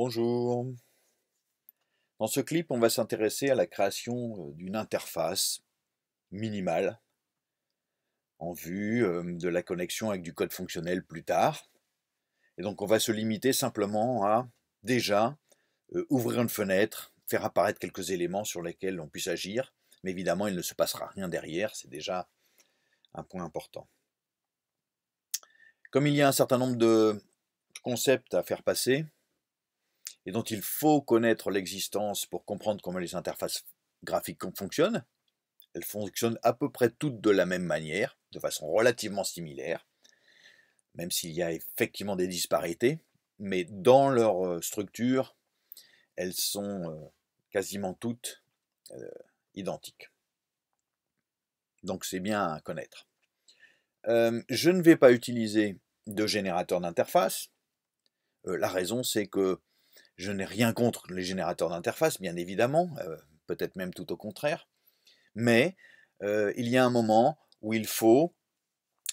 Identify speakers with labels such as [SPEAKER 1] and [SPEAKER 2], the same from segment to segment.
[SPEAKER 1] Bonjour. Dans ce clip, on va s'intéresser à la création euh, d'une interface minimale en vue euh, de la connexion avec du code fonctionnel plus tard. Et donc on va se limiter simplement à déjà euh, ouvrir une fenêtre, faire apparaître quelques éléments sur lesquels on puisse agir, mais évidemment il ne se passera rien derrière, c'est déjà un point important. Comme il y a un certain nombre de concepts à faire passer, et dont il faut connaître l'existence pour comprendre comment les interfaces graphiques fonctionnent. Elles fonctionnent à peu près toutes de la même manière, de façon relativement similaire, même s'il y a effectivement des disparités, mais dans leur euh, structure, elles sont euh, quasiment toutes euh, identiques. Donc c'est bien à connaître. je ne vais pas utiliser de générateur d'interface. la raison, c'est que je n'ai rien contre les générateurs d'interface, bien évidemment, euh, peut-être même tout au contraire, mais euh, il y a un moment où il faut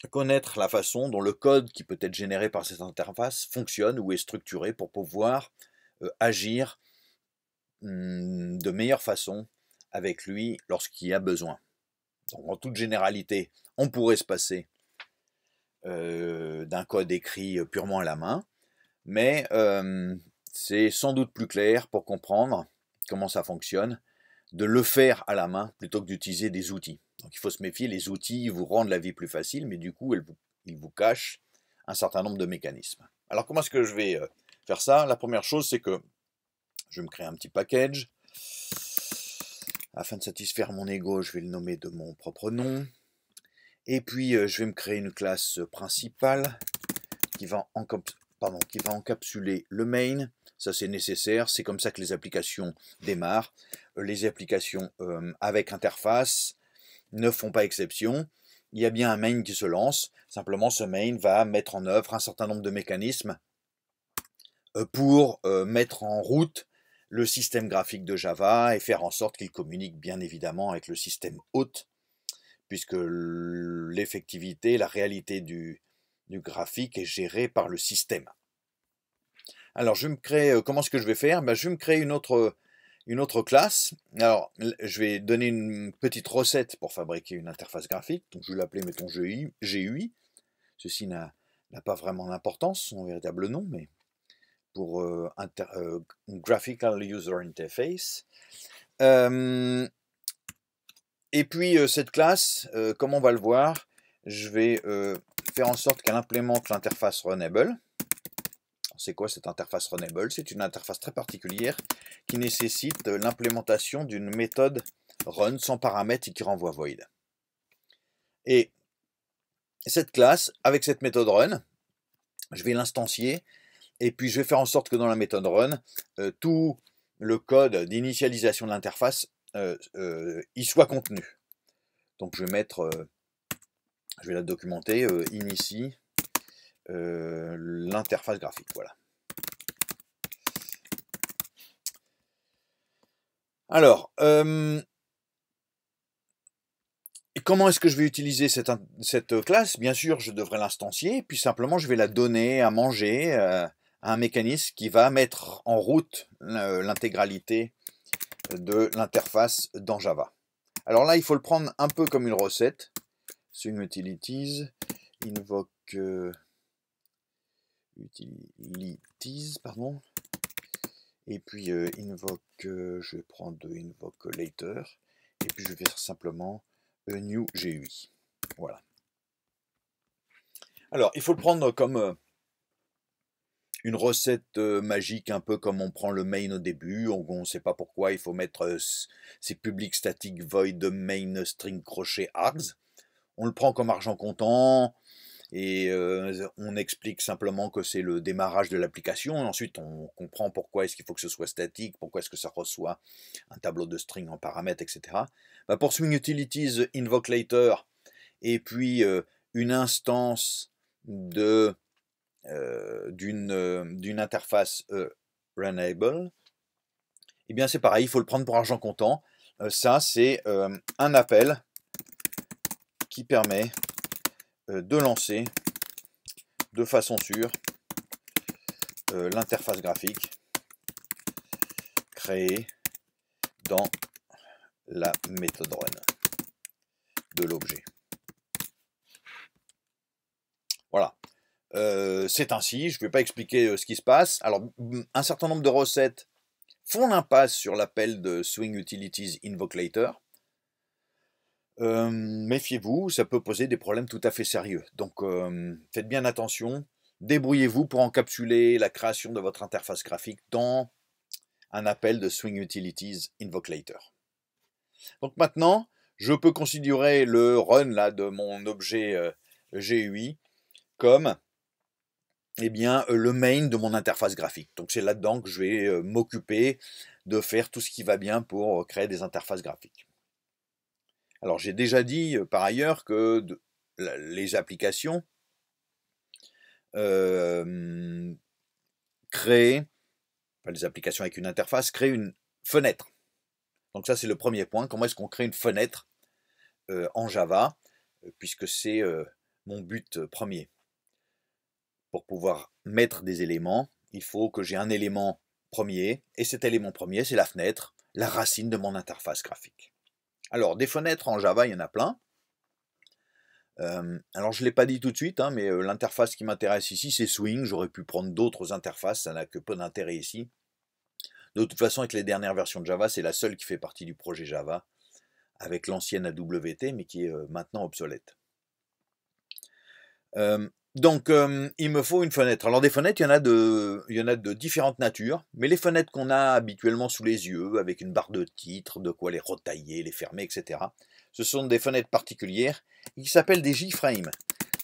[SPEAKER 1] connaître la façon dont le code qui peut être généré par cette interface fonctionne ou est structuré pour pouvoir euh, agir hmm, de meilleure façon avec lui lorsqu'il y a besoin. Donc en toute généralité, on pourrait se passer d'un code écrit purement à la main, mais c'est sans doute plus clair pour comprendre comment ça fonctionne de le faire à la main plutôt que d'utiliser des outils. Donc il faut se méfier, les outils vous rendent la vie plus facile, mais du coup, ils vous, cachent un certain nombre de mécanismes. Alors comment est-ce que je vais euh, faire ça La première chose, c'est que je vais me créer un petit package. Afin de satisfaire mon ego, je vais le nommer de mon propre nom. Et puis, euh, je vais me créer une classe principale qui va en qui va encapsuler le main. Ça, c'est nécessaire. C'est comme ça que les applications démarrent. Les applications euh, avec interface ne font pas exception. Il y a bien un main qui se lance. Simplement, ce main va mettre en œuvre un certain nombre de mécanismes euh, pour euh, mettre en route le système graphique de Java et faire en sorte qu'il communique bien évidemment avec le système hôte, puisque l'effectivité, la réalité du, du graphique est géré par le système. Alors, je me créer, euh, comment est-ce que je vais faire ben, Je vais me créer une autre, euh, une autre classe. Alors, je vais donner une petite recette pour fabriquer une interface graphique. Donc, je vais l'appeler, mettons, GUI. Ceci n'a pas vraiment d'importance, son véritable nom, mais pour euh, Graphical User Interface. et puis, cette classe, comme on va le voir, je vais faire en sorte qu'elle implémente l'interface Runnable. C'est quoi cette interface Runnable C'est une interface très particulière qui nécessite l'implémentation d'une méthode run sans paramètres et qui renvoie void. Et cette classe, avec cette méthode run, je vais l'instancier et puis je vais faire en sorte que dans la méthode run, euh, tout le code d'initialisation de l'interface euh, euh, y soit contenu. Donc je vais mettre je vais la documenter, euh, initie euh, l'interface graphique, voilà. Alors, euh, comment est-ce que je vais utiliser cette, cette classe Bien sûr, je devrais l'instancier, puis simplement je vais la donner à manger à un mécanisme qui va mettre en route l'intégralité de l'interface dans Java. Alors là, il faut le prendre un peu comme une recette utilities invoque Invoke euh, utilities, pardon, et puis euh, Invoke, invoque, euh, je vais prendre de invoke later, et puis je vais faire simplement new GUI. Voilà. Alors, il faut le prendre comme une recette magique, un peu comme on prend le main au début, on ne sait pas pourquoi, il faut mettre ces Public static void main string crochet args on le prend comme argent comptant et on explique simplement que c'est le démarrage de l'application. Ensuite, on comprend pourquoi est-ce qu'il faut que ce soit statique, pourquoi est-ce que ça reçoit un tableau de string en paramètres, etc. Bah, pour Swing Utilities, Invoke later et puis une instance d'une interface runable, eh bien c'est pareil, il faut le prendre pour argent comptant. ça, c'est un appel qui permet euh, de lancer de façon sûre euh, l'interface graphique créée dans la méthode run de l'objet. Voilà. Euh, c'est ainsi, je ne vais pas expliquer ce qui se passe. Alors, un certain nombre de recettes font l'impasse sur l'appel de Swing Utilities Invocator méfiez-vous, ça peut poser des problèmes tout à fait sérieux. Donc faites bien attention, débrouillez-vous pour encapsuler la création de votre interface graphique dans un appel de Swing Utilities invocator Donc maintenant, je peux considérer le run là, de mon objet GUI comme eh bien, euh, le main de mon interface graphique. Donc c'est là-dedans que je vais m'occuper de faire tout ce qui va bien pour créer des interfaces graphiques. Alors j'ai déjà dit euh, par ailleurs que les applications créent, les applications avec une interface créent une fenêtre. Donc ça c'est le premier point, comment est-ce qu'on crée une fenêtre en Java, puisque c'est mon but premier. Pour pouvoir mettre des éléments, il faut que j'ai un élément premier, et cet élément premier c'est la fenêtre, la racine de mon interface graphique. Alors, des fenêtres en Java, il y en a plein. Euh, alors, je ne l'ai pas dit tout de suite, hein, mais euh, l'interface qui m'intéresse ici, c'est Swing. J'aurais pu prendre d'autres interfaces, ça n'a que peu d'intérêt ici. De toute façon, avec les dernières versions de Java, c'est la seule qui fait partie du projet Java, avec l'ancienne AWT, mais qui est euh, maintenant obsolète. Donc, euh, il me faut une fenêtre. Alors, des fenêtres, il y en a de, en a de différentes natures, mais les fenêtres qu'on a habituellement sous les yeux, avec une barre de titre, de quoi les retailler, les fermer, etc., ce sont des fenêtres particulières qui s'appellent des J-frames.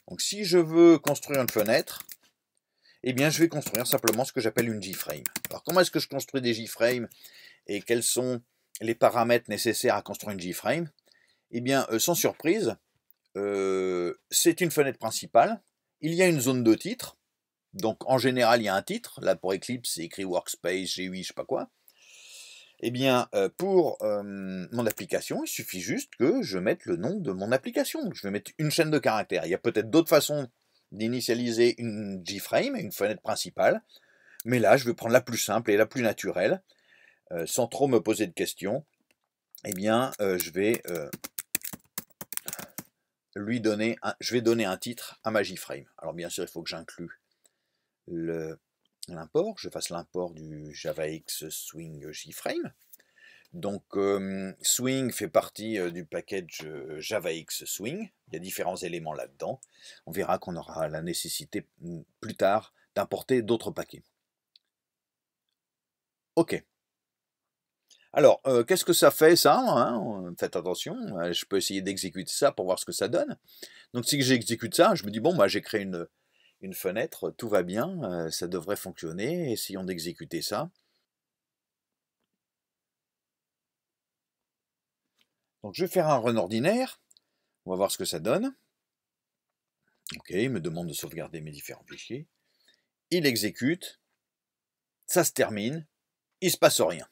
[SPEAKER 1] Donc, si je veux construire une fenêtre, eh bien, je vais construire simplement ce que j'appelle une J-frame. Alors, comment est-ce que je construis des J-frames et quels sont les paramètres nécessaires à construire une J-frame Eh bien, euh, sans surprise, euh, c'est une fenêtre principale il y a une zone de titre. Donc en général, il y a un titre. Là pour Eclipse, c'est écrit Workspace, G8, je sais pas quoi. Eh bien, euh, pour euh, mon application, il suffit juste que je mette le nom de mon application. je vais mettre une chaîne de caractères. Il y a peut-être d'autres façons d'initialiser une JFrame, une fenêtre principale. Mais là, je vais prendre la plus simple et la plus naturelle, euh, sans trop me poser de questions. Eh bien, je vais lui donner je vais donner un titre à MagiFrame. Alors bien sûr, il faut que j'inclue l'import, je fasse l'import du JavaX Swing JFrame. Donc euh, Swing fait partie euh, du package euh, JavaX Swing. Il y a différents éléments là-dedans. On verra qu'on aura la nécessité mm, plus tard d'importer d'autres paquets. OK. Alors, euh, qu'est-ce que ça fait ça hein, euh, Faites attention, euh, je peux essayer d'exécuter ça pour voir ce que ça donne. Donc si j'exécute ça, je me dis, bon, bah, j'ai créé une, fenêtre, tout va bien, ça devrait fonctionner, essayons d'exécuter ça. Donc je vais faire un run ordinaire, on va voir ce que ça donne. Ok, il me demande de sauvegarder mes différents fichiers. Il exécute, ça se termine, il se passe rien.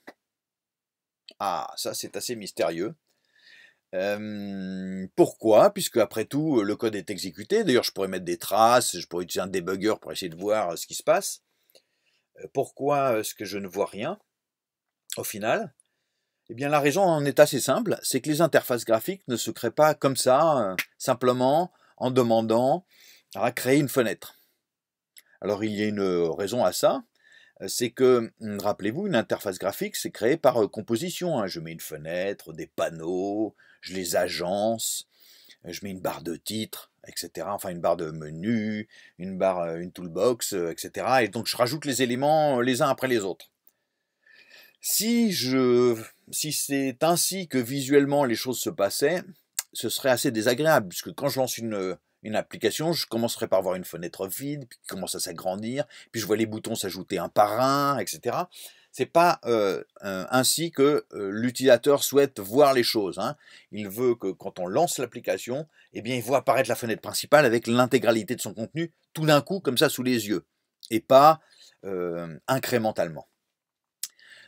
[SPEAKER 1] Ah, ça c'est assez mystérieux. Euh, pourquoi Puisque après tout, le code est exécuté. D'ailleurs, je pourrais mettre des traces, je pourrais utiliser un debugger pour essayer de voir euh, ce qui se passe. Euh, pourquoi est-ce que je ne vois rien au final Eh bien, la raison en est assez simple, c'est que les interfaces graphiques ne se créent pas comme ça, simplement en demandant à créer une fenêtre. Alors, il y a une raison à ça, euh, c'est que, hum, rappelez-vous, une interface graphique, c'est créé par euh, composition. Hein. Je mets une fenêtre, des panneaux, je les agence, euh, je mets une barre de titre, etc. Enfin, une barre de menu, une barre, une toolbox, etc. Et donc, je rajoute les éléments les uns après les autres. Si, je, si c'est ainsi que visuellement les choses se passaient, ce serait assez désagréable, puisque quand je lance une, une application, je commencerai par voir une fenêtre vide, puis qui commence à s'agrandir, puis je vois les boutons s'ajouter un par un, etc. C'est pas euh, ainsi que euh, l'utilisateur souhaite voir les choses. Hein. Il veut que quand on lance l'application, eh bien, il voit apparaître la fenêtre principale avec l'intégralité de son contenu tout d'un coup, comme ça, sous les yeux, et pas euh, incrémentalement.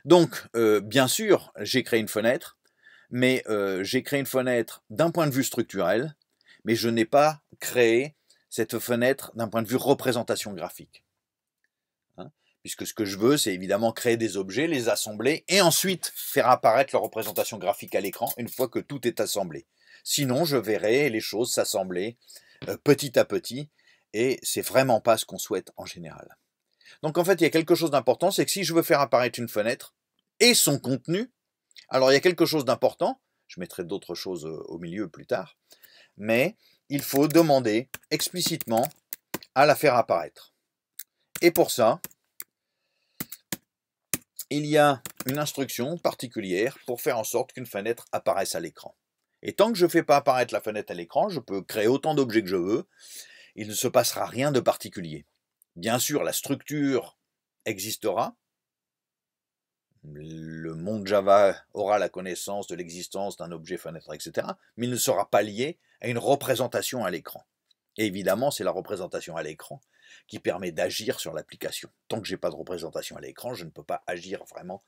[SPEAKER 1] Donc, bien sûr, j'ai créé une fenêtre, mais j'ai créé une fenêtre d'un point de vue structurel, mais je n'ai pas créé cette fenêtre d'un point de vue représentation graphique. Hein. Puisque ce que je veux, c'est évidemment créer des objets, les assembler, et ensuite faire apparaître leur représentation graphique à l'écran une fois que tout est assemblé. Sinon, je verrai les choses s'assembler euh, petit à petit, et c'est vraiment pas ce qu'on souhaite en général. Donc en fait, il y a quelque chose d'important, c'est que si je veux faire apparaître une fenêtre et son contenu, alors il y a quelque chose d'important, je mettrai d'autres choses euh, au milieu plus tard, mais il faut demander explicitement à la faire apparaître. Et pour ça, il y a une instruction particulière pour faire en sorte qu'une fenêtre apparaisse à l'écran. Et tant que je ne fais pas apparaître la fenêtre à l'écran, je peux créer autant d'objets que je veux, il ne se passera rien de particulier. Bien sûr, la structure existera, le monde Java aura la connaissance de l'existence d'un objet fenêtre, etc., mais il ne sera pas lié à une représentation à l'écran. Et évidemment, c'est la représentation à l'écran qui permet d'agir sur l'application. Tant que j'ai pas de représentation à l'écran, je ne peux pas agir vraiment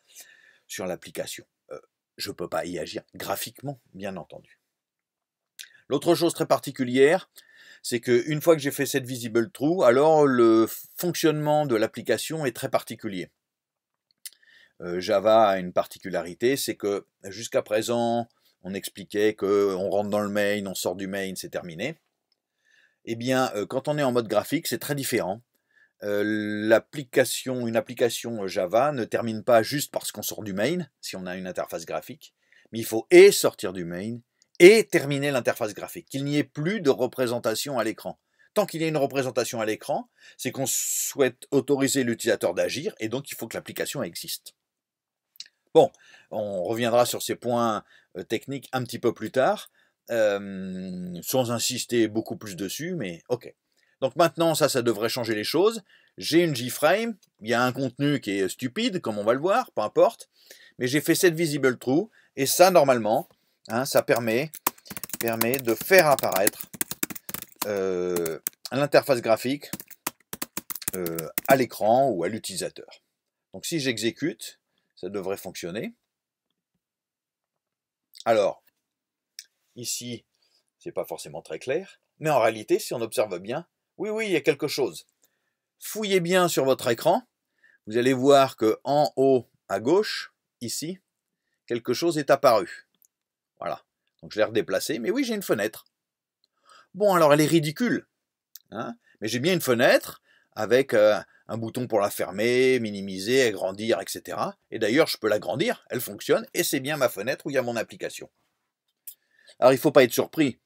[SPEAKER 1] sur l'application. Euh, je ne peux pas y agir graphiquement, bien entendu. L'autre chose très particulière, c'est qu'une fois que j'ai fait cette visible true, alors le fonctionnement de l'application est très particulier. Euh, Java a une particularité, c'est que jusqu'à présent, on expliquait qu'on rentre dans le main, on sort du main, c'est terminé. Eh bien, euh, quand on est en mode graphique, c'est très différent. Euh, l'application, une application Java ne termine pas juste parce qu'on sort du main, si on a une interface graphique, mais il faut et sortir du main et terminer l'interface graphique, qu'il n'y ait plus de représentation à l'écran. Tant qu'il y a une représentation à l'écran, c'est qu'on souhaite autoriser l'utilisateur d'agir et donc il faut que l'application existe. Bon, on reviendra sur ces points euh, technique un petit peu plus tard, euh, sans insister beaucoup plus dessus, mais ok. Donc maintenant, ça, ça devrait changer les choses. J'ai une Gframe, il y a un contenu qui est stupide, comme on va le voir, peu importe, mais j'ai fait cette visible true, et ça, normalement, hein, ça permet, de faire apparaître euh, l'interface graphique à l'écran ou à l'utilisateur. Donc si j'exécute, ça devrait fonctionner. Alors, ici, c'est pas forcément très clair, mais en réalité, si on observe bien, oui, oui, il y a quelque chose. Fouillez bien sur votre écran, vous allez voir que en haut à gauche, ici, quelque chose est apparu. Voilà. Donc je l'ai redéplacé, mais oui, j'ai une fenêtre. Bon, alors elle est ridicule, hein mais j'ai bien une fenêtre avec euh, un bouton pour la fermer, minimiser, agrandir, etc. Et d'ailleurs, je peux l'agrandir, elle fonctionne, et c'est bien ma fenêtre où il y a mon application. Alors il ne faut pas être surpris.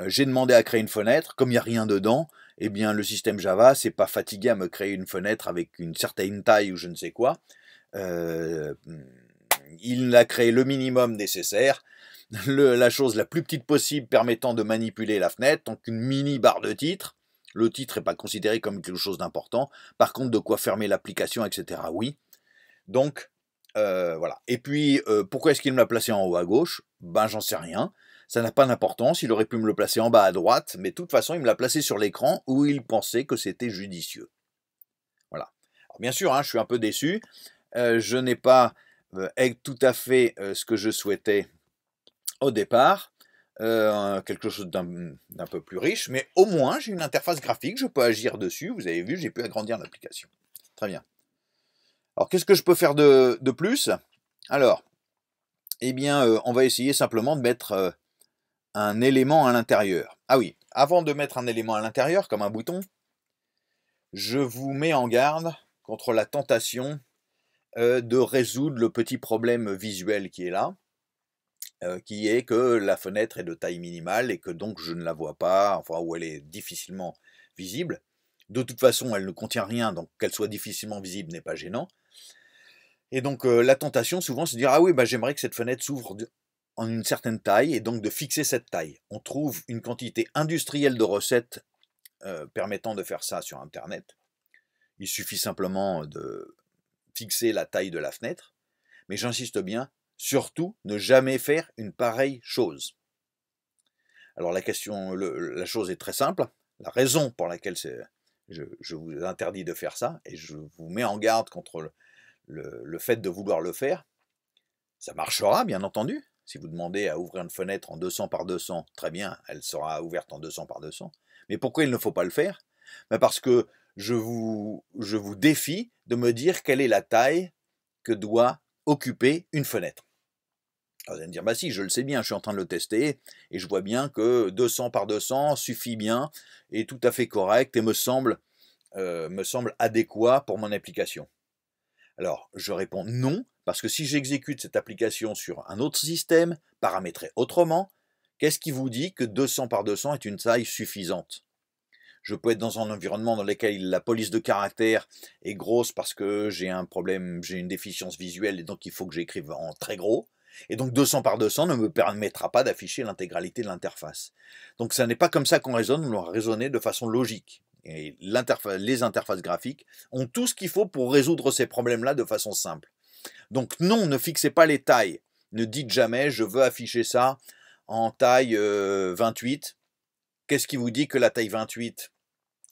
[SPEAKER 1] Euh, j'ai demandé à créer une fenêtre, comme il n'y a rien dedans, eh bien le système Java s'est pas fatigué à me créer une fenêtre avec une certaine taille ou je ne sais quoi. Euh, il a créé le minimum nécessaire, la chose la plus petite possible permettant de manipuler la fenêtre, donc une mini barre de titre, le titre n'est pas considéré comme quelque chose d'important. Par contre, de quoi fermer l'application, etc. Oui. Donc, euh, voilà. Et puis, euh, pourquoi est-ce qu'il me l'a placé en haut à gauche Ben, j'en sais rien. Ça n'a pas d'importance. Il aurait pu me le placer en bas à droite, mais de toute façon, il me l'a placé sur l'écran où il pensait que c'était judicieux. Voilà. Alors, bien sûr, hein, je suis un peu déçu. Euh, je n'ai pas tout à fait ce que je souhaitais au départ. Euh, quelque chose d'un peu plus riche, mais au moins j'ai une interface graphique, je peux agir dessus, vous avez vu, j'ai pu agrandir l'application. Très bien. Alors qu'est-ce que je peux faire de, plus Alors, eh bien, euh, on va essayer simplement de mettre euh, un élément à l'intérieur. Ah oui, avant de mettre un élément à l'intérieur, comme un bouton, je vous mets en garde contre la tentation de résoudre le petit problème visuel qui est là. Euh, qui est que la fenêtre est de taille minimale et que donc je ne la vois pas, enfin, où elle est difficilement visible. De toute façon, elle ne contient rien, donc qu'elle soit difficilement visible n'est pas gênant. Et donc euh, la tentation, souvent, c'est de dire Ah oui, bah, j'aimerais que cette fenêtre s'ouvre en une certaine taille, et donc de fixer cette taille. On trouve une quantité industrielle de recettes euh, permettant de faire ça sur Internet. Il suffit simplement de fixer la taille de la fenêtre. Mais j'insiste bien, Surtout, ne jamais faire une pareille chose. Alors la question, la chose est très simple. La raison pour laquelle je, je, vous interdis de faire ça, et je vous mets en garde contre le, fait de vouloir le faire, ça marchera, bien entendu. Si vous demandez à ouvrir une fenêtre en 200 par 200, très bien, elle sera ouverte en 200 par 200. Mais pourquoi il ne faut pas le faire ben, Parce que je vous, je vous défie de me dire quelle est la taille que doit occuper une fenêtre vous allez me dire, bah si, je le sais bien, je suis en train de le tester, et je vois bien que 200 par 200 suffit bien, est tout à fait correct, et me semble, euh, me semble adéquat pour mon application. Alors, je réponds non, parce que si j'exécute cette application sur un autre système, paramétré autrement, qu'est-ce qui vous dit que 200 par 200 est une taille suffisante je peux être dans un environnement dans lequel la police de caractère est grosse parce que j'ai un problème, j'ai une déficience visuelle et donc il faut que j'écrive en très gros. Et donc 200 par 200 ne me permettra pas d'afficher l'intégralité de l'interface. Donc ce n'est pas comme ça qu'on raisonne, on doit raisonner de façon logique. Et les interfaces graphiques ont tout ce qu'il faut pour résoudre ces problèmes-là de façon simple. Donc non, ne fixez pas les tailles. Ne dites jamais je veux afficher ça en taille 28. Euh, Qu'est-ce qui vous dit que la taille 28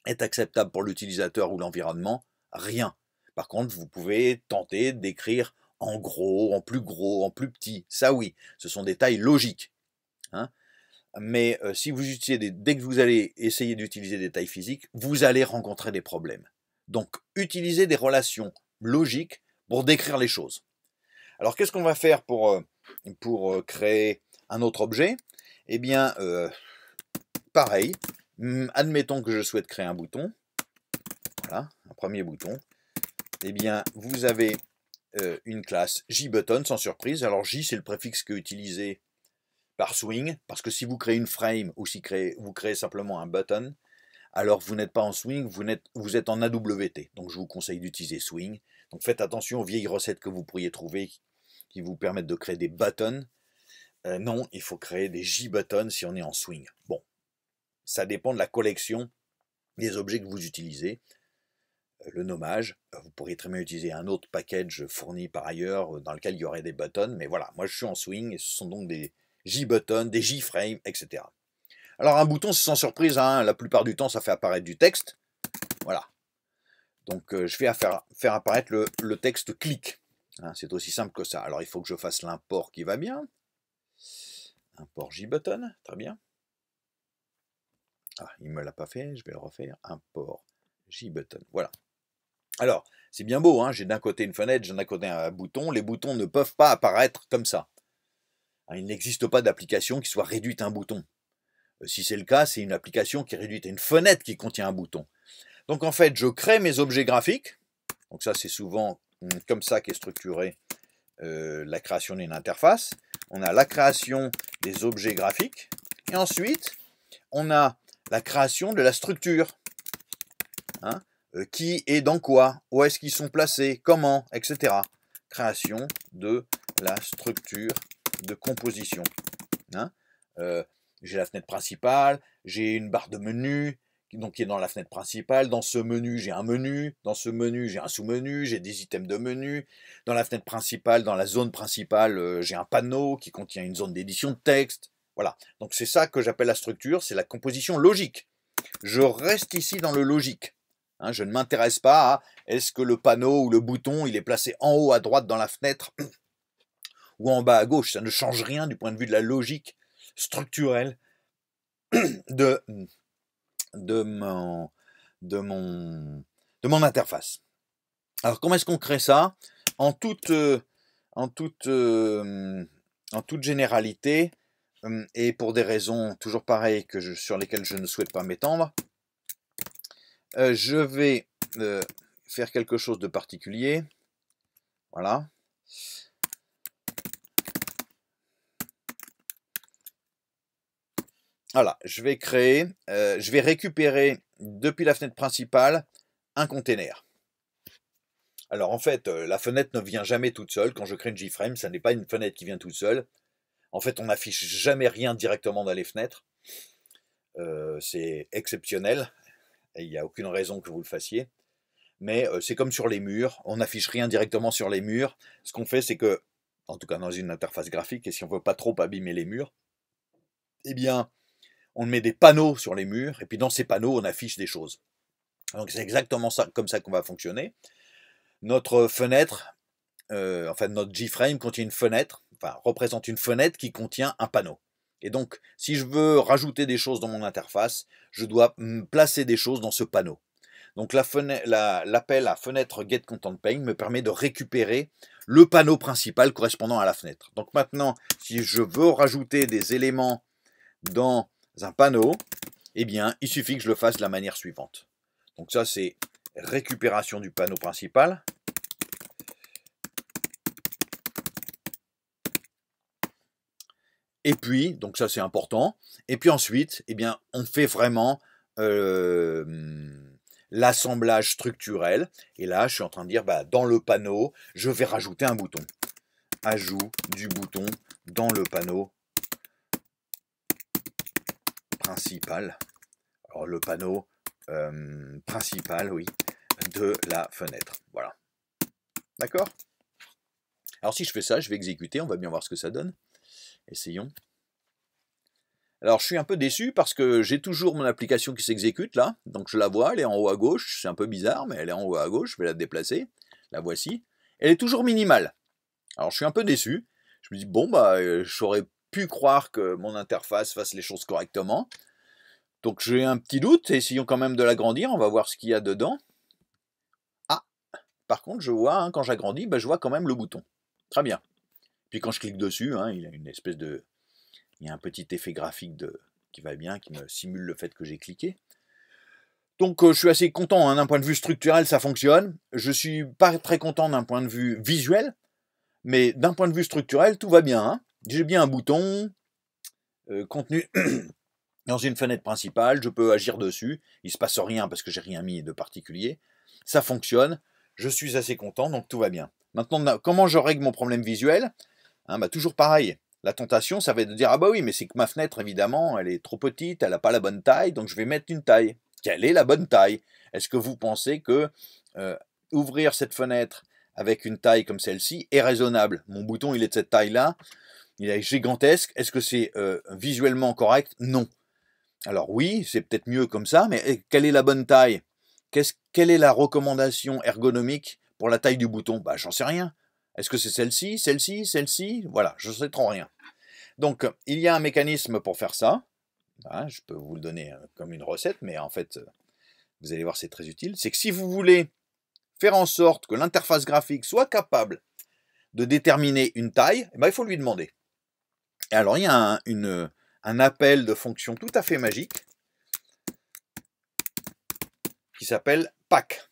[SPEAKER 1] est acceptable pour l'utilisateur ou l'environnement Rien. Par contre, vous pouvez tenter d'écrire en gros, en plus gros, en plus petit. Ça oui, ce sont des tailles logiques. Hein. mais euh, si vous utilisez des, dès que vous allez essayer d'utiliser des tailles physiques, vous allez rencontrer des problèmes. Donc utilisez des relations logiques pour décrire les choses. Alors qu'est-ce qu'on va faire pour, euh, pour, euh, créer un autre objet Eh bien, pareil, admettons que je souhaite créer un bouton. Voilà, un premier bouton. Eh bien, vous avez euh, une classe JButton, sans surprise. Alors J, c'est le préfixe que utilisé par swing, parce que si vous créez une frame ou si vous créez simplement un button, alors vous n'êtes pas en swing, vous, êtes, en AWT. Donc je vous conseille d'utiliser swing. Donc faites attention aux vieilles recettes que vous pourriez trouver qui vous permettent de créer des buttons. Euh, non, il faut créer des J-buttons si on est en swing. Bon, ça dépend de la collection des objets que vous utilisez le nommage. Euh, vous pourriez très bien utiliser un autre package fourni par ailleurs euh, dans lequel il y aurait des buttons, mais voilà, moi je suis en swing et ce sont donc des J-buttons, des J-frames, etc. Alors un bouton, c'est sans surprise, hein. la plupart du temps ça fait apparaître du texte. Voilà. Donc euh, je vais faire, apparaître le, texte clic. Hein. c'est aussi simple que ça. Alors il faut que je fasse l'import qui va bien. Import J-button, très bien. Ah, il ne me l'a pas fait, je vais le refaire. Import J-button, voilà. Alors, c'est bien beau, hein, j'ai d'un côté une fenêtre, j'ai d'un côté un bouton, les boutons ne peuvent pas apparaître comme ça. Hein, il n'existe pas d'application qui soit réduite à un bouton. Euh, si c'est le cas, c'est une application qui est réduite à une fenêtre qui contient un bouton. Donc en fait, je crée mes objets graphiques. Donc ça, c'est souvent hum, comme ça qu'est structurée euh, la création d'une interface. On a la création des objets graphiques. Et ensuite, on a la création de la structure. Hein euh, qui est dans quoi, où est-ce qu'ils sont placés, comment, etc. Création de la structure de composition. Hein. Euh, j'ai la fenêtre principale, j'ai une barre de menu, donc qui est dans la fenêtre principale. Dans ce menu, j'ai un menu. Dans ce menu, j'ai un sous-menu. J'ai des items de menu. Dans la fenêtre principale, dans la zone principale, euh, j'ai un panneau qui contient une zone d'édition de texte. Voilà. Donc c'est ça que j'appelle la structure, c'est la composition logique. Je reste ici dans le logique. Hein, je ne m'intéresse pas à est-ce que le panneau ou le bouton il est placé en haut à droite dans la fenêtre ou en bas à gauche. Ça ne change rien du point de vue de la logique structurelle de, mon, de, mon, de mon interface. Alors comment est-ce qu'on crée ça en toute, euh, en, toute, euh, en toute généralité, euh, et pour des raisons toujours pareilles que sur lesquelles je ne souhaite pas m'étendre, euh, je vais euh, faire quelque chose de particulier. Voilà. Voilà, je vais créer, euh, je vais récupérer depuis la fenêtre principale un container. Alors en fait, la fenêtre ne vient jamais toute seule. Quand je crée une JFrame, ça n'est pas une fenêtre qui vient toute seule. En fait, on n'affiche jamais rien directement dans les fenêtres. c'est exceptionnel et il n'y a aucune raison que vous le fassiez. Mais euh, c'est comme sur les murs, on n'affiche rien directement sur les murs. Ce qu'on fait, c'est que, en tout cas dans une interface graphique, et si on veut pas trop abîmer les murs, eh bien, on met des panneaux sur les murs, et puis dans ces panneaux, on affiche des choses. Donc c'est exactement ça, comme ça qu'on va fonctionner. Notre fenêtre, euh, en fait notre G-frame contient une fenêtre, enfin représente une fenêtre qui contient un panneau. Et donc, si je veux rajouter des choses dans mon interface, je dois placer des choses dans ce panneau. Donc l'appel à fenêtre get me permet de récupérer le panneau principal correspondant à la fenêtre. Donc maintenant, si je veux rajouter des éléments dans un panneau, eh bien, il suffit que je le fasse de la manière suivante. Donc ça, c'est récupération du panneau principal. Et puis, donc ça c'est important. Et puis ensuite, eh bien, on fait vraiment euh, l'assemblage structurel. Et là, je suis en train de dire, bah, dans le panneau, je vais rajouter un bouton. Ajout du bouton dans le panneau principal. Alors le panneau euh, principal, oui, de la fenêtre. Voilà. D'accord Alors si je fais ça, je vais exécuter, on va bien voir ce que ça donne. Essayons. Alors je suis un peu déçu parce que j'ai toujours mon application qui s'exécute là, donc je la vois, elle est en haut à gauche, c'est un peu bizarre, mais elle est en haut à gauche, je vais la déplacer, la voici, elle est toujours minimale. Alors je suis un peu déçu, je me dis bon bah euh, j'aurais pu croire que mon interface fasse les choses correctement, donc j'ai un petit doute, essayons quand même de l'agrandir, on va voir ce qu'il y a dedans. Ah, par contre je vois, hein, quand j'agrandis, bah, je vois quand même le bouton. Très bien. Puis quand je clique dessus, hein, il a une espèce de. Il y a un petit effet graphique de, qui va bien, qui me simule le fait que j'ai cliqué. Donc euh, je suis assez content hein, d'un point de vue structurel, ça fonctionne. Je ne suis pas très content d'un point de vue visuel, mais d'un point de vue structurel, tout va bien. Hein. J'ai bien un bouton euh, contenu dans une fenêtre principale, je peux agir dessus. Il ne se passe rien parce que j'ai rien mis de particulier. Ça fonctionne, je suis assez content, donc tout va bien. Maintenant, comment je règle mon problème visuel Hein, bah, toujours pareil. La tentation, ça va être de dire Ah bah oui, mais c'est que ma fenêtre, évidemment, elle est trop petite, elle n'a pas la bonne taille, donc je vais mettre une taille. Quelle est la bonne taille Est-ce que vous pensez que euh, ouvrir cette fenêtre avec une taille comme celle-ci est raisonnable Mon bouton, il est de cette taille-là, il est gigantesque. Est-ce que c'est euh, visuellement correct Non. Alors oui, c'est peut-être mieux comme ça, mais eh, quelle est la bonne taille Quelle est la recommandation ergonomique pour la taille du bouton Bah j'en sais rien. Est-ce que c'est celle-ci, celle-ci, celle-ci Voilà, je ne sais trop rien. Donc, il y a un mécanisme pour faire ça. Ah, je peux vous le donner euh, comme une recette, mais en fait, euh, vous allez voir, c'est très utile. C'est que si vous voulez faire en sorte que l'interface graphique soit capable de déterminer une taille, eh ben, il faut lui demander. Et alors, il y a un appel de fonction tout à fait magique qui s'appelle pack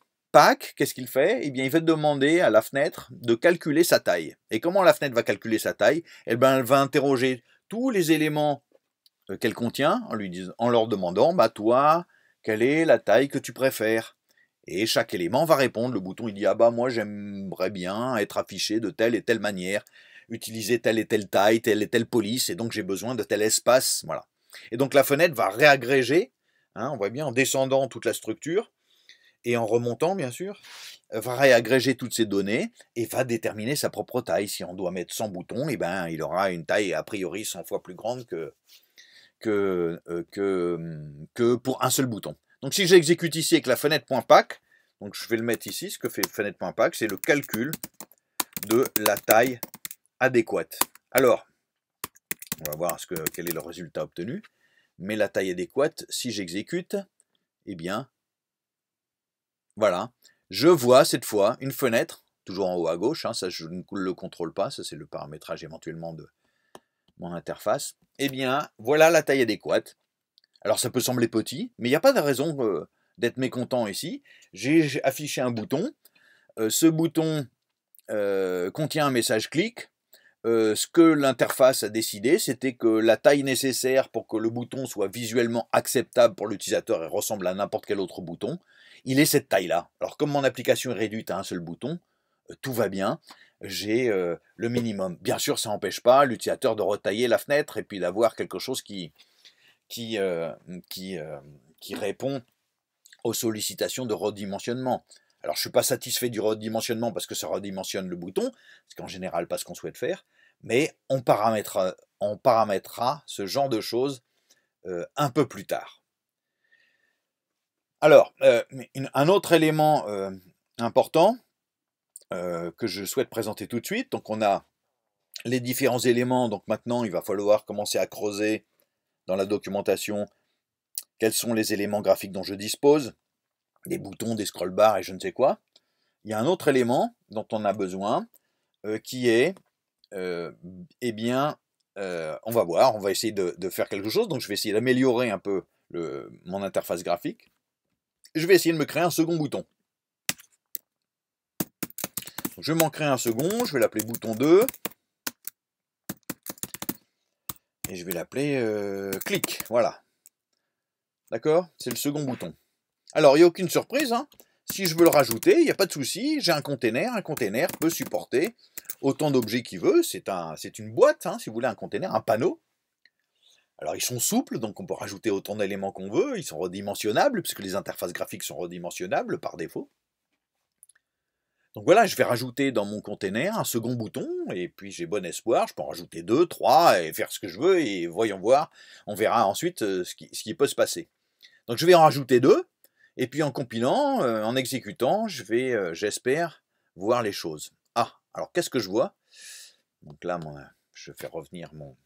[SPEAKER 1] qu'est-ce qu'il fait Eh bien, il va demander à la fenêtre de calculer sa taille. Et comment la fenêtre va calculer sa taille eh ben, elle va interroger tous les éléments euh, qu'elle contient en, leur demandant, bah toi, quelle est la taille que tu préfères et chaque élément va répondre. Le bouton, il dit Ah bah moi j'aimerais bien être affiché de telle et telle manière, utiliser telle et telle taille, telle et telle police, et donc j'ai besoin de tel espace. Voilà. Et donc la fenêtre va réagréger, hein, on voit bien en descendant toute la structure, et en remontant, bien sûr, euh, va réagréger toutes ces données et va déterminer sa propre taille. Si on doit mettre 100 boutons, eh ben, il aura une taille a priori 100 fois plus grande que, que, euh, hum, que, pour un seul bouton. Donc si j'exécute ici avec la fenêtre.pack, donc je vais le mettre ici, ce que fait fenêtre.pack, c'est le calcul de la taille adéquate. Alors, on va voir ce que, quel est le résultat obtenu. Mais la taille adéquate, si j'exécute, eh bien, voilà. Je vois cette fois une fenêtre, toujours en haut à gauche, hein, ça je ne le contrôle pas, ça c'est le paramétrage éventuellement de mon interface. Eh bien, voilà la taille adéquate. Alors ça peut sembler petit, mais il n'y a pas de raison euh, d'être mécontent ici. J'ai affiché un bouton. Euh, ce bouton euh, contient un message clic. Euh, ce que l'interface a décidé, c'était que la taille nécessaire pour que le bouton soit visuellement acceptable pour l'utilisateur et ressemble à n'importe quel autre bouton, il est cette taille-là. Alors comme mon application est réduite à un seul bouton, euh, tout va bien, j'ai euh, le minimum. Bien sûr, ça n'empêche pas l'utilisateur de retailler la fenêtre et puis d'avoir quelque chose qui, qui, qui, répond aux sollicitations de redimensionnement. Alors, je ne suis pas satisfait du redimensionnement parce que ça redimensionne le bouton, ce qui en général pas ce qu'on souhaite faire mais on paramètrera ce genre de choses euh, un peu plus tard. Alors, euh, un autre élément euh, important que je souhaite présenter tout de suite, donc on a les différents éléments, donc maintenant il va falloir commencer à creuser dans la documentation quels sont les éléments graphiques dont je dispose, des boutons, des scroll bars et je ne sais quoi. Il y a un autre élément dont on a besoin qui est euh, eh bien, euh, on va voir, on va essayer de, faire quelque chose. Donc, je vais essayer d'améliorer un peu mon interface graphique. Je vais essayer de me créer un second bouton. je m'en crée un second, je vais l'appeler bouton 2. Et je vais l'appeler euh, clic, voilà. D'accord C'est le second bouton. Alors, il n'y a aucune surprise. Hein. si je veux le rajouter, il n'y a pas de souci. J'ai un container. Un container peut supporter autant d'objets qu'il veut. C'est un, une boîte, hein, si vous voulez, un conteneur, un panneau. Alors ils sont souples, donc on peut rajouter autant d'éléments qu'on veut, ils sont redimensionnables, puisque les interfaces graphiques sont redimensionnables par défaut. Donc voilà, je vais rajouter dans mon conteneur un second bouton, et puis j'ai bon espoir, je peux en rajouter deux, trois, et faire ce que je veux, et voyons voir, on verra ensuite euh, ce qui, ce qui peut se passer. Donc je vais en rajouter deux, et puis en compilant, euh, en exécutant, je vais, euh, j'espère, voir les choses. Alors qu'est-ce que je vois Donc là, moi, je fais revenir mon,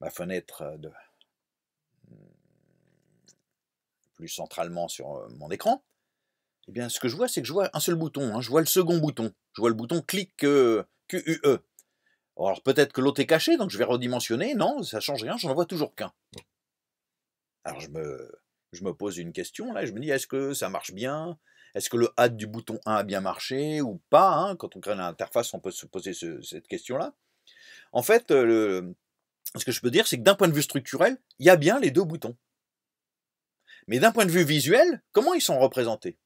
[SPEAKER 1] ma fenêtre euh, de, plus centralement sur euh, mon écran. Eh bien, ce que je vois, c'est que je vois un seul bouton. Hein. Je vois le second bouton. Je vois le bouton clic euh, QUE. Alors peut-être que l'autre est caché, donc je vais redimensionner. Non, ça change rien, j'en vois toujours qu'un. Alors je me, je me pose une question là, je me dis est-ce que ça marche bien est-ce que le add du bouton 1 a bien marché ou pas hein, Quand on crée une interface, on peut se poser cette question-là. En fait, euh, ce que je peux dire, c'est que d'un point de vue structurel, il y a bien les deux boutons. Mais d'un point de vue visuel, comment ils sont représentés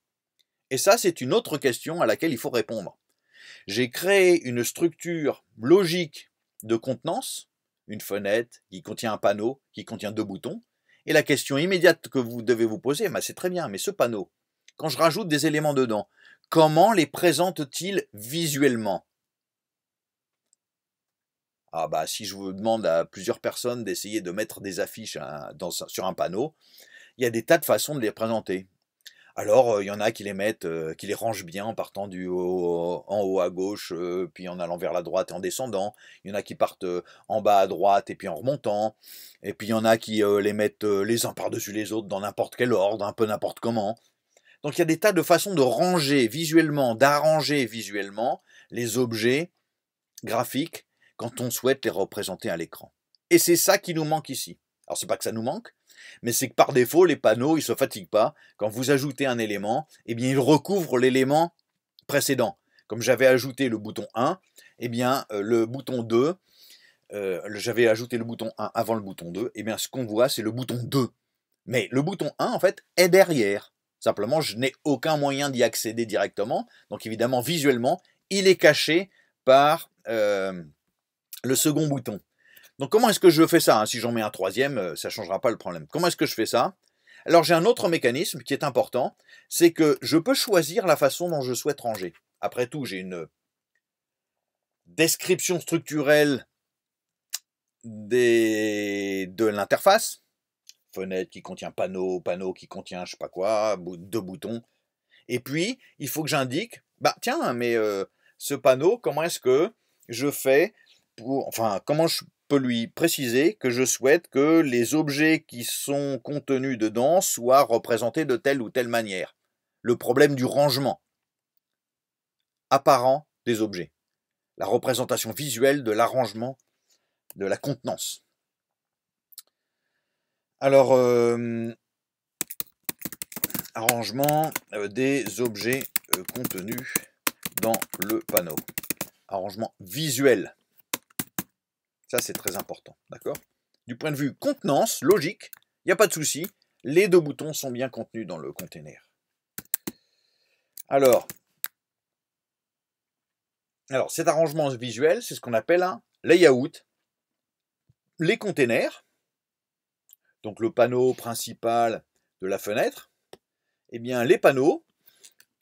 [SPEAKER 1] Et ça, c'est une autre question à laquelle il faut répondre. J'ai créé une structure logique de contenance, une fenêtre qui contient un panneau, qui contient deux boutons, et la question immédiate que vous devez vous poser, bah, c'est très bien, mais ce panneau, quand je rajoute des éléments dedans, comment les présente-t-il visuellement ah bah si je vous demande à plusieurs personnes d'essayer de mettre des affiches sur un panneau, il y a des tas de façons de les présenter. Alors euh, il y en a qui les mettent, euh, qui les rangent bien en partant du haut, en haut à gauche, euh, puis en allant vers la droite et en descendant. Il y en a qui partent en bas à droite et puis en remontant. Et puis il y en a qui les mettent les uns par-dessus les autres dans n'importe quel ordre, un peu n'importe comment. Donc il y a des tas de façons de ranger visuellement, d'arranger visuellement les objets graphiques quand on souhaite les représenter à l'écran. Et c'est ça qui nous manque ici. Alors c'est pas que ça nous manque, mais c'est que par défaut les panneaux ils se fatiguent pas. Quand vous ajoutez un élément, eh bien ils recouvrent l'élément précédent. Comme j'avais ajouté le bouton 1, eh bien euh, le bouton 2, euh, j'avais ajouté le bouton 1 avant le bouton 2, et eh bien ce qu'on voit c'est le bouton 2. Mais le bouton 1 en fait est derrière. Simplement, je n'ai aucun moyen d'y accéder directement. Donc évidemment, visuellement, il est caché par euh, le second bouton. Donc comment est-ce que je fais ça hein? Si j'en mets un troisième, euh, ça ne changera pas le problème. Comment est-ce que je fais ça Alors j'ai un autre mécanisme qui est important, c'est que je peux choisir la façon dont je souhaite ranger. Après tout, j'ai une description structurelle de l'interface, fenêtre qui contient panneau, panneau qui contient je sais pas quoi, deux boutons. Et puis, il faut que j'indique, bah tiens, mais euh, ce panneau, comment est-ce que je fais pour, enfin, comment je peux lui préciser que je souhaite que les objets qui sont contenus dedans soient représentés de telle ou telle manière. Le problème du rangement apparent des objets, la représentation visuelle de l'arrangement, de la contenance. Alors, euh, arrangement euh, des objets euh, contenus dans le panneau. Arrangement visuel. Ça, c'est très important, d'accord Du point de vue contenance, logique, il n'y a pas de souci. Les deux boutons sont bien contenus dans le container. Alors, alors cet arrangement visuel, c'est ce qu'on appelle un layout. Les containers, donc le panneau principal de la fenêtre, et eh bien les panneaux,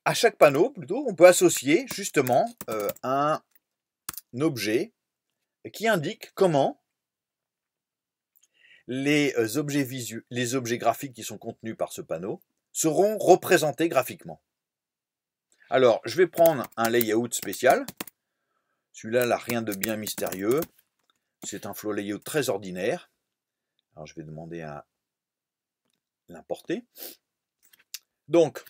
[SPEAKER 1] à chaque panneau plutôt, on peut associer justement euh, un objet qui indique comment les euh, objets, les objets graphiques qui sont contenus par ce panneau seront représentés graphiquement. Alors, je vais prendre un layout spécial. Celui-là n'a rien de bien mystérieux. C'est un flow layout très ordinaire. Alors je vais demander à l'importer. Donc,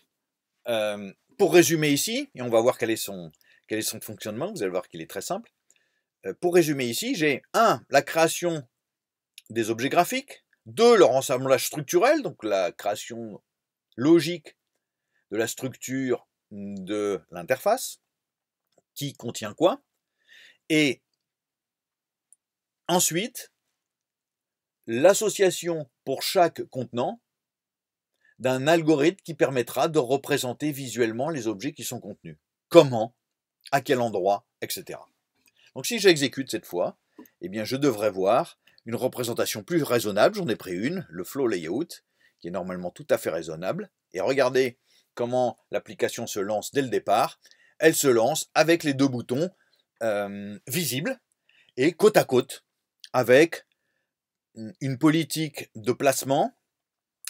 [SPEAKER 1] euh, pour résumer ici, et on va voir quel est son, quel est son fonctionnement, vous allez voir qu'il est très simple. Euh, pour résumer ici, j'ai 1. la création des objets graphiques, 2. leur assemblage structurel, donc la création logique de la structure de l'interface, qui contient quoi, et ensuite l'association pour chaque contenant d'un algorithme qui permettra de représenter visuellement les objets qui sont contenus. Comment, à quel endroit, etc. Donc si j'exécute cette fois, eh bien je devrais voir une représentation plus raisonnable. J'en ai pris une, le flow layout, qui est normalement tout à fait raisonnable. Et regardez comment l'application se lance dès le départ. Elle se lance avec les deux boutons euh, visibles et côte à côte avec une politique de placement,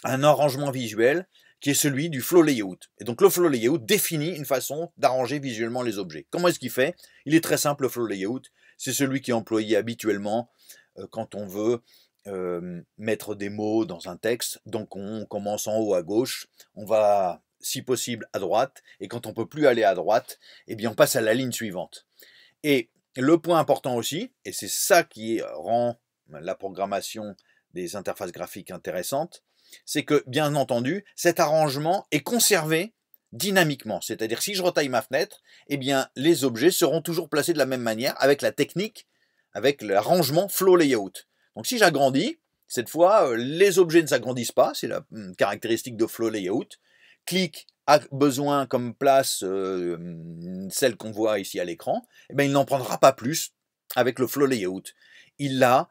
[SPEAKER 1] un arrangement visuel qui est celui du flow layout. Et donc le flow layout définit une façon d'arranger visuellement les objets. Comment est-ce qu'il fait Il est très simple, le flow layout. C'est celui qui est employé habituellement euh, quand on veut euh, mettre des mots dans un texte. Donc on commence en haut à gauche, on va si possible à droite, et quand on peut plus aller à droite, eh bien on passe à la ligne suivante. Et le point important aussi, et c'est ça qui rend la programmation des interfaces graphiques intéressantes, c'est que, bien entendu, cet arrangement est conservé dynamiquement. C'est-à-dire, si je retaille ma fenêtre, eh bien, les objets seront toujours placés de la même manière avec la technique, avec l'arrangement flow layout. Donc, si j'agrandis, cette fois, euh, les objets ne s'agrandissent pas, c'est la hum, caractéristique de flow layout. Clic a besoin comme place euh, hum, celle qu'on voit ici à l'écran, eh bien, il n'en prendra pas plus avec le flow layout. Il l'a.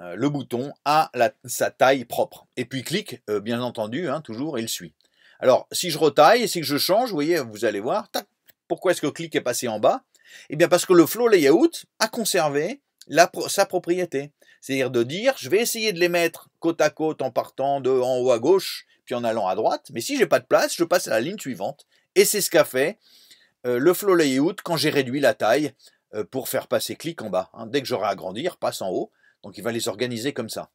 [SPEAKER 1] Euh, le bouton a sa taille propre. Et puis clic, euh, bien entendu, hein, toujours, il suit. Alors, si je retaille et si je change, vous voyez, vous allez voir, pourquoi est-ce que clic est passé en bas Eh bien parce que le flow layout a conservé sa propriété. C'est-à-dire de dire, je vais essayer de les mettre côte à côte en partant de en haut à gauche, puis en allant à droite, mais si j'ai pas de place, je passe à la ligne suivante. Et c'est ce qu'a fait euh, le flow layout quand j'ai réduit la taille pour faire passer clic en bas. Hein. Dès que j'aurai à grandir, passe en haut. Donc il va les organiser comme ça.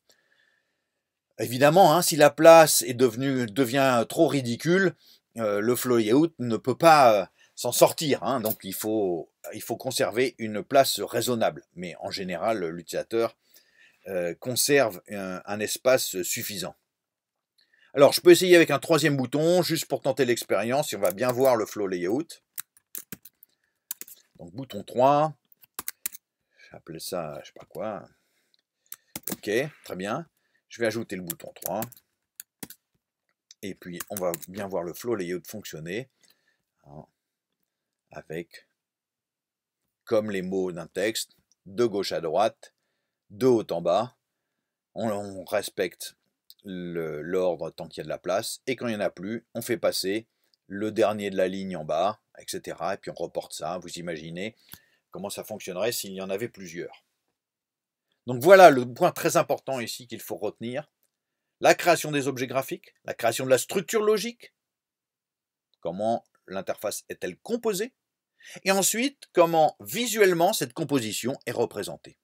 [SPEAKER 1] Évidemment, hein, si la place est devenue, devient trop ridicule, euh, le flow layout ne peut pas euh, s'en sortir. Hein. donc il faut, il faut conserver une place raisonnable. Mais en général, l'utilisateur euh, conserve un, espace suffisant. Alors je peux essayer avec un troisième bouton, juste pour tenter l'expérience, et on va bien voir le flow layout. Donc bouton 3, Je appeler ça, je ne sais pas quoi, OK, très bien. Je vais ajouter le bouton 3. Et puis, on va bien voir le flow layout fonctionner hein, avec, comme les mots d'un texte, de gauche à droite, de haut en bas. On, on respecte l'ordre tant qu'il y a de la place. Et quand il n'y en a plus, on fait passer le dernier de la ligne en bas, etc. Et puis on reporte ça. Vous imaginez comment ça fonctionnerait s'il y en avait plusieurs. Donc voilà le point très important ici qu'il faut retenir. La création des objets graphiques, la création de la structure logique, comment l'interface est-elle composée, et ensuite comment visuellement cette composition est représentée.